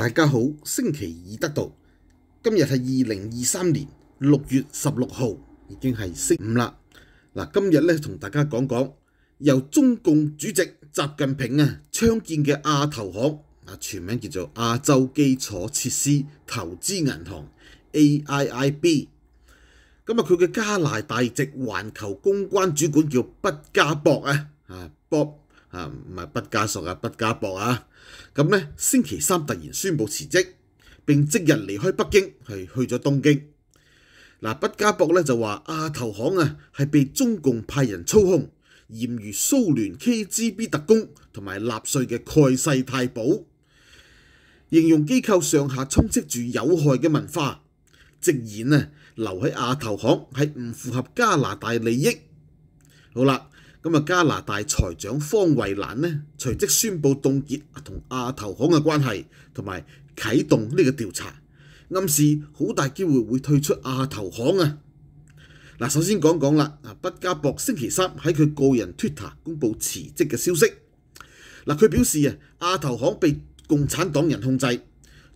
大家好，星期二得到，今日系二零二三年六月十六号，已经系星期五啦。嗱，今日咧同大家讲讲由中共主席习近平啊创建嘅亚投行啊，全名叫做亚洲基础设施投资银行 AIB。咁啊，佢嘅加拿大籍环球公关主管叫毕加博啊啊博。啊，唔係畢加索啊，畢加博啊，咁咧星期三突然宣布辭職，並即日離開北京，係去咗東京。嗱，畢加博咧就話亞投行啊，係被中共派人操控，嚴如蘇聯 KGB 特工同埋納粹嘅蓋世太保，形容機構上下充斥住有害嘅文化，直言啊，留喺亞投行係唔符合加拿大利益。好啦。咁啊！加拿大財長方惠蘭咧，隨即宣布凍結同亞投行嘅關係，同埋啟動呢個調查，暗示好大機會會退出亞投行啊！嗱，首先講講啦，啊，畢加博星期三喺佢個人 Twitter 公佈辭職嘅消息。嗱，佢表示啊，亞投行被共產黨人控制，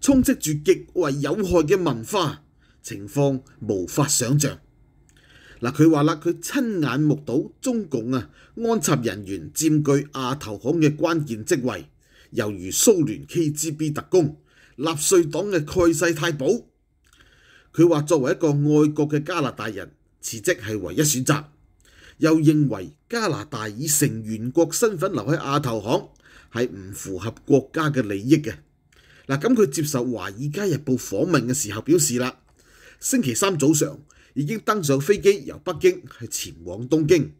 充斥住極為有害嘅文化，情況無法想像。嗱，佢話啦，佢親眼目睹中共啊安插人員佔據亞投行嘅關鍵職位，猶如蘇聯 KGB 特工、納粹黨嘅蓋世太保。佢話作為一個愛國嘅加拿大人，辭職係唯一選擇。又認為加拿大以成員國身份留喺亞投行係唔符合國家嘅利益嘅。嗱，咁佢接受《華爾街日報》訪問嘅時候表示啦，星期三早上。已經登上飛機，由北京去前往東京。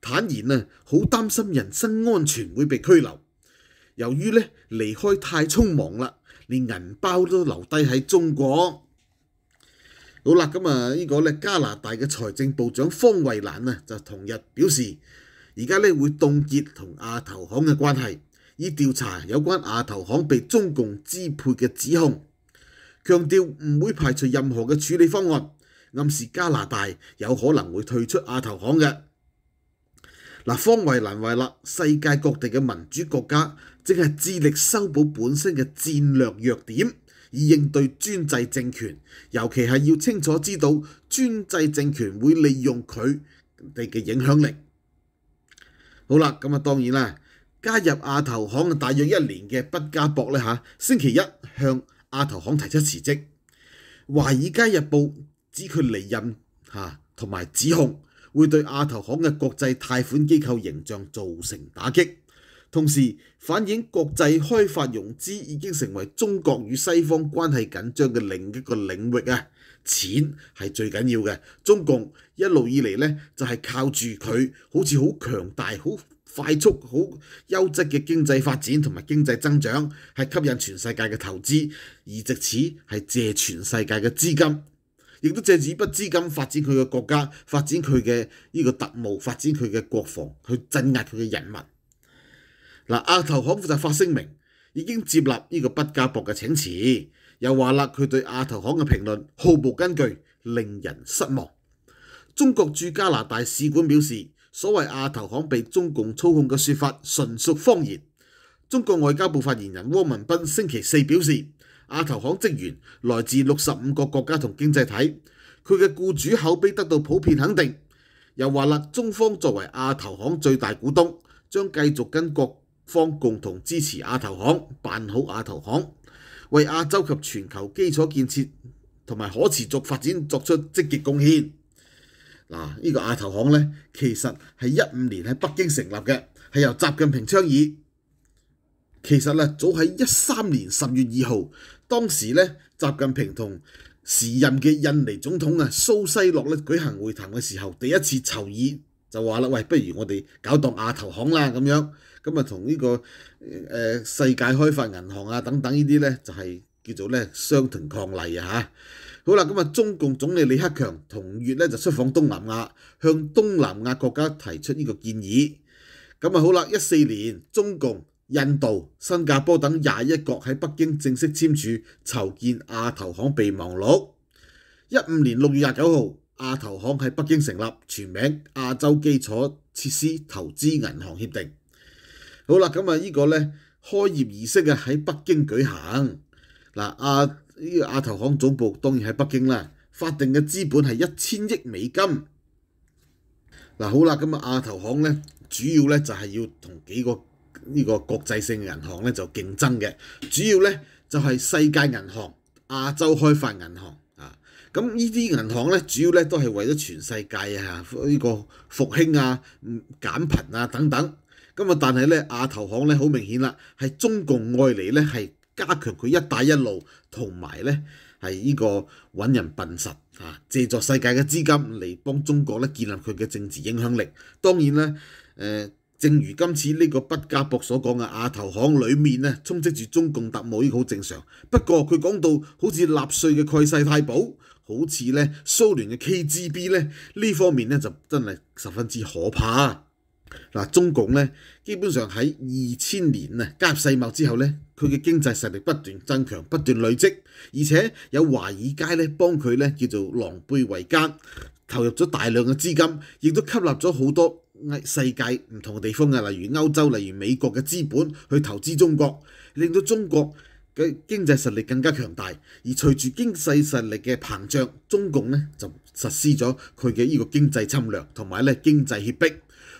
坦言啊，好擔心人身安全會被拘留。由於咧離開太匆忙啦，連銀包都留低喺中國。好啦，咁啊，呢個咧加拿大嘅財政部長方慧蘭啊，就同日表示，而家咧會凍結同亞投行嘅關係，以調查有關亞投行被中共支配嘅指控，強調唔會排除任何嘅處理方案。暗示加拿大有可能會退出亞投行嘅。嗱，方為難為立，世界各地嘅民主國家正係致力修補本身嘅戰略弱點，以應對專制政權。尤其係要清楚知道專制政權會利用佢哋嘅影響力。好啦，咁啊，當然啦，加入亞投行大約一年嘅畢加博咧嚇，星期一向亞投行提出辭職，《華爾街日報》。指佢離任吓，同埋指控會對亞投行嘅國際貸款機構形象造成打擊，同時反映國際開發融資已經成為中國與西方關係緊張嘅另一个領域啊！錢係最緊要嘅，中共一路以嚟咧就係靠住佢好似好強大、好快速、好優質嘅經濟發展同埋經濟增長，係吸引全世界嘅投資，而直此係借全世界嘅資金。亦都借此筆資金發展佢嘅國家，發展佢嘅呢個特務，發展佢嘅國防，去鎮壓佢嘅人民。嗱，亞投行負責發聲明，已經接納呢個不加博嘅請辭，又話啦，佢對亞投行嘅評論毫無根據，令人失望。中國駐加拿大使館表示，所謂亞投行被中共操控嘅說法純屬謊言。中國外交部發言人汪文斌星期四表示。亞投行職員來自六十五個國家同經濟體，佢嘅僱主口碑得到普遍肯定。又話啦，中方作為亞投行最大股東，將繼續跟各方共同支持亞投行辦好亞投行，為亞洲及全球基礎建設同埋可持續發展作出積極貢獻。嗱，呢個亞投行咧，其實係一五年喺北京成立嘅，係由習近平倡議。其實咧早喺一三年十月二號，當時咧，習近平同時任嘅印尼總統啊蘇西洛咧舉行會談嘅時候，第一次籌議就話啦，喂，不如我哋搞當亞投行啦咁樣，咁啊同呢個誒世界開發銀行啊等等呢啲咧就係叫做咧雙輪抗例啊嚇。好啦，咁啊中共總理李克強同月咧就出訪東南亞，向東南亞國家提出呢個建議。咁啊好啦，一四年中共。印度、新加坡等廿一国喺北京正式签署筹建亚投行备忘录。一五年六月廿九号，亚投行喺北京成立，全名亚洲基础设施投资银行协定。好啦，咁啊呢个咧开业仪式啊喺北京举行。嗱，亞呢个亚投行总部当然喺北京啦。法定嘅资本系一千亿美金。嗱，好啦，咁啊亚投行咧主要咧就系要同几个。呢個國際性銀行咧就競爭嘅，主要咧就係世界銀行、亞洲開發銀行啊。咁呢啲銀行咧，主要咧都係為咗全世界啊呢個復興啊、減貧啊等等。咁啊，但係咧亞投行咧好明顯啦，係中共愛嚟咧係加強佢一帶一路，同埋咧係呢個揾人笨實啊，借助世界嘅資金嚟幫中國咧建立佢嘅政治影響力。當然咧，誒。正如今次呢個畢家博所講嘅亞投行裏面呢，充斥住中共特務，呢個好正常。不過佢講到好似納粹嘅蓋世太保，好似咧蘇聯嘅 KGB 咧呢方面咧就真係十分之可怕。嗱，中共咧基本上喺二千年啊加入世貿之後咧，佢嘅經濟實力不斷增強，不斷累積，而且有華爾街咧幫佢咧叫做狼狽為奸，投入咗大量嘅資金，亦都吸納咗好多。世界唔同嘅地方啊，例如歐洲、例如美國嘅資本去投資中國，令到中國嘅經濟實力更加強大。而隨住經濟實力嘅膨脹，中共咧就實施咗佢嘅呢個經濟侵略同埋咧經濟圑迫。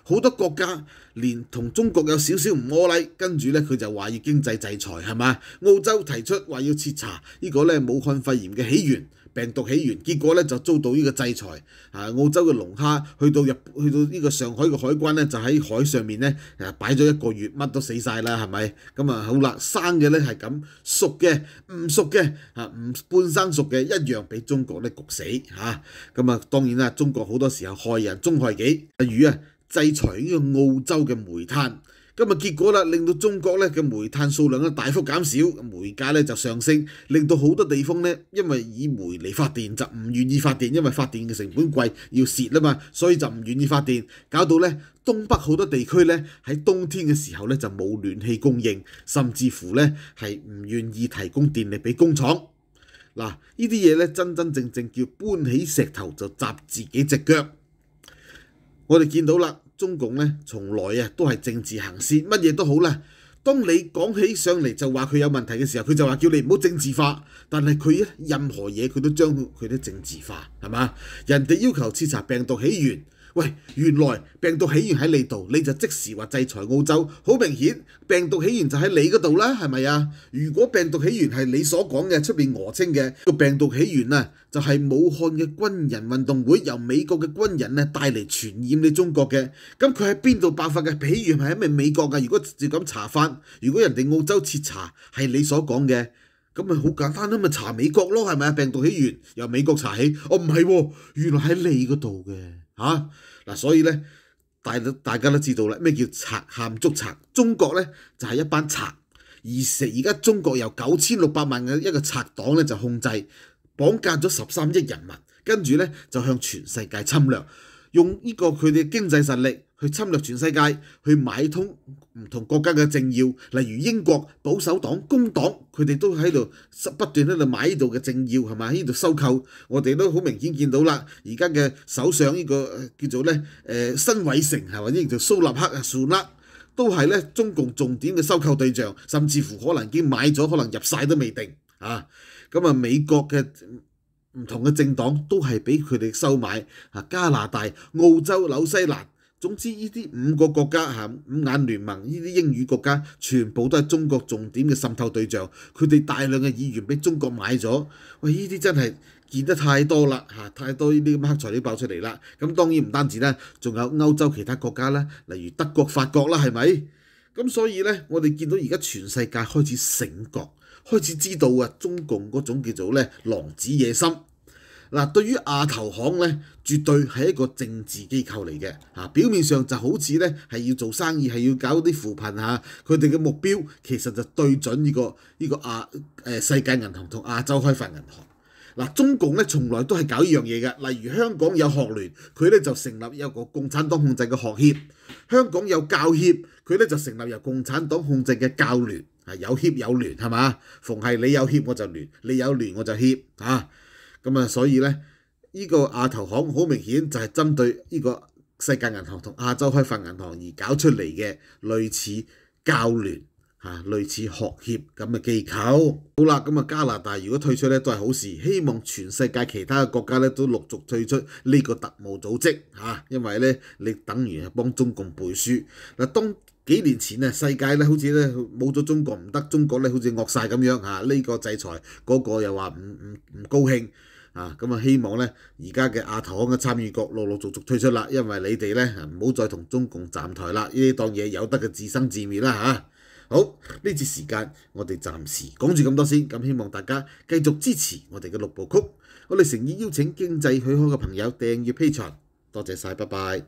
好多國家連同中國有少少唔安禮，跟住咧佢就話要經濟制裁係嘛？澳洲提出話要徹查呢個咧武漢肺炎嘅起源。病毒起源，結果咧就遭到呢個制裁。啊，澳洲嘅龍蝦去到日去到呢個上海嘅海關咧，就喺海上面咧啊擺咗一個月，乜都死曬啦，係咪？咁啊好啦，生嘅咧係咁，熟嘅唔熟嘅啊，唔半生熟嘅一樣俾中國咧焗死嚇。咁啊當然啦，中國好多時候害人中害己例如啊，制裁呢個澳洲嘅煤炭。今日結果啦，令到中國咧嘅煤炭數量咧大幅減少，煤價咧就上升，令到好多地方咧因為以煤嚟發電就唔願意發電，因為發電嘅成本貴，要蝕啊嘛，所以就唔願意發電，搞到咧東北好多地區咧喺冬天嘅時候咧就冇暖氣供應，甚至乎咧係唔願意提供電力俾工廠。嗱，呢啲嘢咧真真正正叫搬起石頭就砸自己只腳。我哋見到啦。中共咧從來啊都係政治行事，乜嘢都好啦。當你講起上嚟就話佢有問題嘅時候，佢就話叫你唔好政治化。但係佢咧任何嘢佢都將佢都政治化，係嘛？人哋要求徹查病毒起源。喂，原來病毒起源喺你度，你就即時話制裁澳洲。好明顯，病毒起源就喺你嗰度啦，係咪啊？如果病毒起源係你所講嘅出面俄稱嘅個病毒起源啊，就係武漢嘅軍人運動會由美國嘅軍人咧帶嚟傳染你中國嘅。咁佢喺邊度爆發嘅起源係喺咪美國啊？如果就咁查翻，如果人哋澳洲徹查係你所講嘅，咁咪好簡單啦，咪查美國咯，係咪啊？病毒起源由美國查起，哦唔係喎，原來喺你嗰度嘅。嚇嗱，所以咧，大大家都知道啦，咩叫賊喊捉賊？中國咧就係一班賊，而食而家中國由九千六百萬嘅一個賊黨咧，就控制、綁架咗十三億人民，跟住咧就向全世界侵略。用呢個佢哋經濟實力去侵略全世界，去買通唔同國家嘅政要，例如英國保守黨、工黨，佢哋都喺度不斷喺度買呢度嘅政要係喺呢度收購，我哋都好明顯見到啦。而家嘅首相呢個叫做咧，誒新委成係咪？呢做蘇立克啊蘇勒都係咧中共重點嘅收購對象，甚至乎可能已經買咗，可能入晒都未定啊。咁啊美國嘅。唔同嘅政黨都係俾佢哋收買，啊加拿大、澳洲、紐西蘭，總之呢啲五個國家嚇五眼聯盟呢啲英語國家，全部都係中國重點嘅滲透對象。佢哋大量嘅議員俾中國買咗，喂呢啲真係見得太多啦嚇，太多呢啲咁黑材料爆出嚟啦。咁當然唔單止啦，仲有歐洲其他國家啦，例如德國、法國啦，係咪？咁所以咧，我哋見到而家全世界開始醒覺。開始知道啊，中共嗰種叫做咧狼子野心。嗱，對於亞投行咧，絕對係一個政治機構嚟嘅。嚇，表面上就好似咧係要做生意，係要搞啲扶貧嚇。佢哋嘅目標其實就對準呢個呢個亞誒世界銀行同亞洲開發銀行。嗱，中共咧從來都係搞呢樣嘢嘅。例如香港有學聯，佢咧就成立一個共產黨控制嘅學協；香港有教協，佢咧就成立由共產黨控制嘅教聯。係有協有聯係嘛？逢係你有協我就聯，你有聯我就協嚇。咁啊，所以咧，呢個亞投行好明顯就係針對呢個世界銀行同亞洲開發銀行而搞出嚟嘅類似教聯嚇、類似學協咁嘅機構。好啦，咁啊加拿大如果退出咧都係好事，希望全世界其他嘅國家咧都陸續退出呢個特務組織嚇，因為咧你等於係幫中共背書嗱當。幾年前啊，世界咧好似咧冇咗中國唔得，中國咧好似惡曬咁樣嚇，呢個制裁，嗰個又話唔唔唔高興啊！咁啊，希望咧而家嘅亞投行嘅參與國陸陸續續退出啦，因為你哋咧唔好再同中共站台啦，呢啲當嘢有得嘅自生自滅啦嚇。好，呢節時間我哋暫時講住咁多先，咁希望大家繼續支持我哋嘅六部曲，我哋誠意邀請經濟許可嘅朋友訂月批存，多謝曬，拜拜。